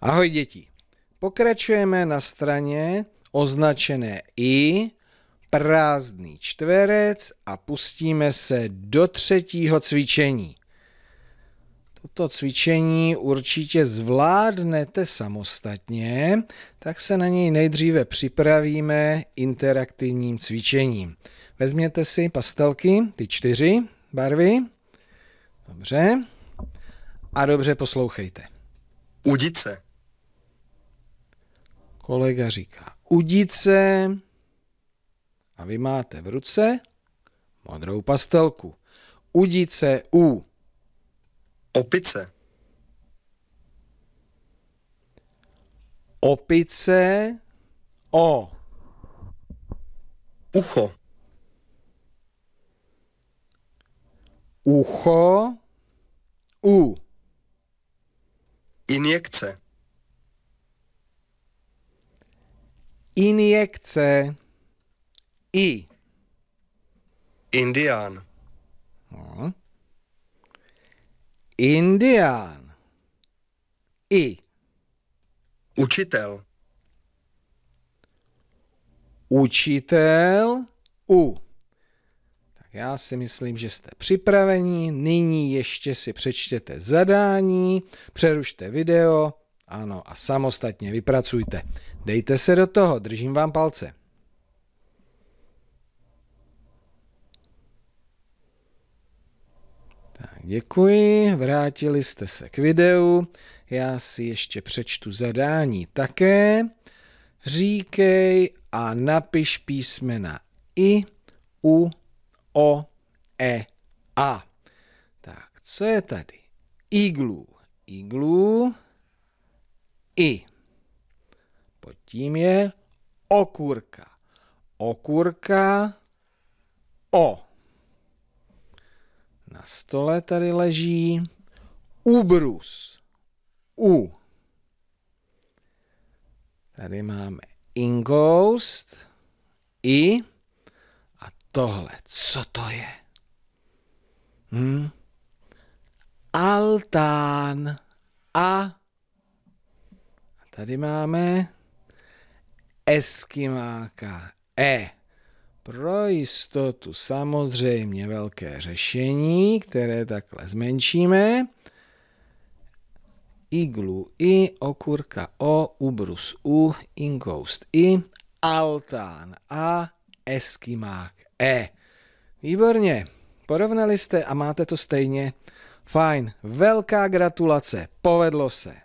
Ahoj děti. Pokračujeme na straně označené i prázdný čtverec a pustíme se do třetího cvičení. Toto cvičení určitě zvládnete samostatně, tak se na něj nejdříve připravíme interaktivním cvičením. Vezměte si pastelky, ty čtyři barvy. Dobře. A dobře poslouchejte. Udice kolega říká udice a vy máte v ruce modrou pastelku. Udice u. Opice. Opice o. Ucho. Ucho u. Injekce. Injekce. I. Indián. No. Indián. I. Učitel. Učitel. U. Tak já si myslím, že jste připraveni. Nyní ještě si přečtěte zadání, přerušte video ano, a samostatně vypracujte. Dejte se do toho, držím vám palce. děkuji, vrátili jste se k videu. Já si ještě přečtu zadání také. Říkej a napiš písmena I, U, O, E, A. Tak, co je tady? Iglu. Iglu i. Pod tím je okurka. Okurka o. Na stole tady leží ubrus. U. Tady máme ingoust, i. A tohle, co to je? Hm? Altán a Tady máme Eskimáka E. Pro jistotu samozřejmě velké řešení, které takhle zmenšíme. Iglu I, okurka O, ubrus U, inkoust I, altán A, eskimák E. Výborně, porovnali jste a máte to stejně. Fajn, velká gratulace, povedlo se.